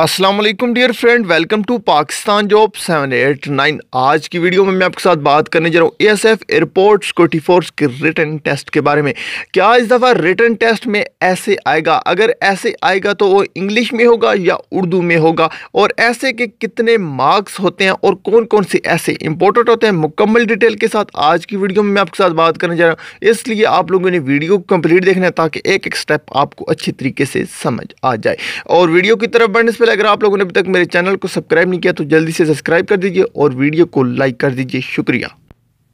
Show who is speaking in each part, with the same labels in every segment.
Speaker 1: Aslam dear friend welcome to Pakistan job seven eight nine आज की video में मैं आपके साथ बात करने जा रहा हूँ S F airport security force के रिटर्न टेस्ट के बारे में क्या इस दफ़ा रिटर्न टेस्ट में ऐसे आएगा अगर ऐसे आएगा तो वो इंग्लिश में होगा या उर्दू में होगा और ऐसे के कितने मार्क्स होते हैं और कौन कौन से ऐसे इंपॉर्टेंट होते हैं मुकम्मल डिटेल के साथ आज की वीडियो में मैं आपके साथ बात करने जा रहा हूँ इसलिए आप लोगों ने वीडियो को कम्प्लीट देखना है ताकि एक एक स्टेप आपको अच्छे तरीके से समझ आ जाए और वीडियो की तरफ बढ़ने से पहले अगर आप लोगों ने अभी तक मेरे चैनल को सब्सक्राइब नहीं किया तो जल्दी से सब्सक्राइब कर दीजिए और वीडियो को लाइक कर दीजिए शुक्रिया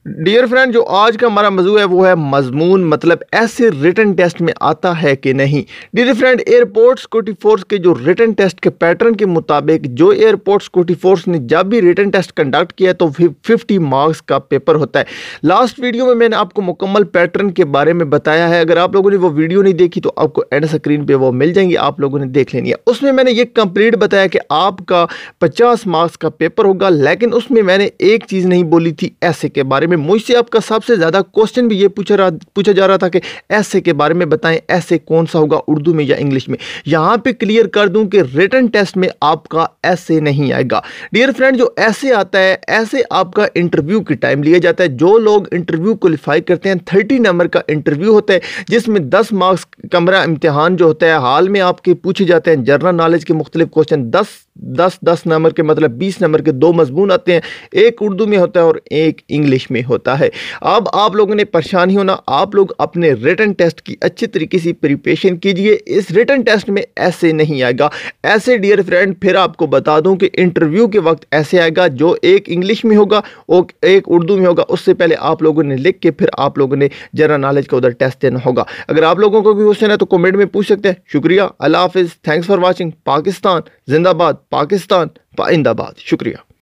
Speaker 1: डियर फ्रेंड जो आज का हमारा मजू है वो है मजमून मतलब ऐसे रिटर्न टेस्ट में आता है कि नहीं dear friend airport security force के जो रिटर्न टेस्ट के पैटर्न के मुताबिक जो एयरपोर्ट सिक्योरिटी फोर्स ने जब भी रिटर्न टेस्ट कंडक्ट किया तो फिफ्टी मार्क्स का पेपर होता है लास्ट वीडियो में मैंने आपको मुकम्मल पैटर्न के बारे में बताया है अगर आप लोगों ने वो वीडियो नहीं देखी तो आपको एंड स्क्रीन पर वो मिल जाएंगी आप लोगों ने देख लेनी है उसमें मैंने ये कंप्लीट बताया कि आपका पचास मार्क्स का पेपर होगा लेकिन उसमें मैंने एक चीज़ नहीं बोली थी ऐसे के बारे में में मुझसे आपका सबसे ज़्यादा क्वेश्चन भी ये पूछा रहा पूछा जा रहा था कि ऐसे के बारे में बताएं ऐसे कौन सा होगा उर्दू में या इंग्लिश में यहाँ पे क्लियर कर दूं कि रिटर्न टेस्ट में आपका ऐसे नहीं आएगा डियर फ्रेंड जो ऐसे आता है ऐसे आपका इंटरव्यू के टाइम लिया जाता है जो लोग इंटरव्यू क्वालिफाई करते हैं थर्टी नंबर का इंटरव्यू होता है जिसमें दस मार्क्स कमरा इम्तहान जो होता है हाल में आपके पूछे जाते हैं जनरल नॉलेज के मुख्तलिफ क्वेश्चन दस दस दस नंबर के मतलब बीस नंबर के दो मजमून आते हैं एक उर्दू में होता है और एक इंग्लिश में होता है अब आप लोगों ने परेशान ही होना आप लोग अपने रिटर्न टेस्ट की अच्छे तरीके से प्रिपेशन कीजिए इस रिटर्न टेस्ट में ऐसे नहीं आएगा ऐसे डियर फ्रेंड फिर आपको बता दूं कि इंटरव्यू के वक्त ऐसे आएगा जो एक इंग्लिश में होगा और एक उर्दू में होगा उससे पहले आप लोगों ने लिख के फिर आप लोगों ने जनरल नॉलेज का उधर टेस्ट देना होगा अगर आप लोगों को भी क्वेश्चन है तो कमेंट में पूछ सकते हैं शुक्रिया अल्लाह हाफिज़ थैंक्स फॉर वॉचिंग पाकिस्तान जिंदाबाद पाकिस्तान पाइंदाबाद शुक्रिया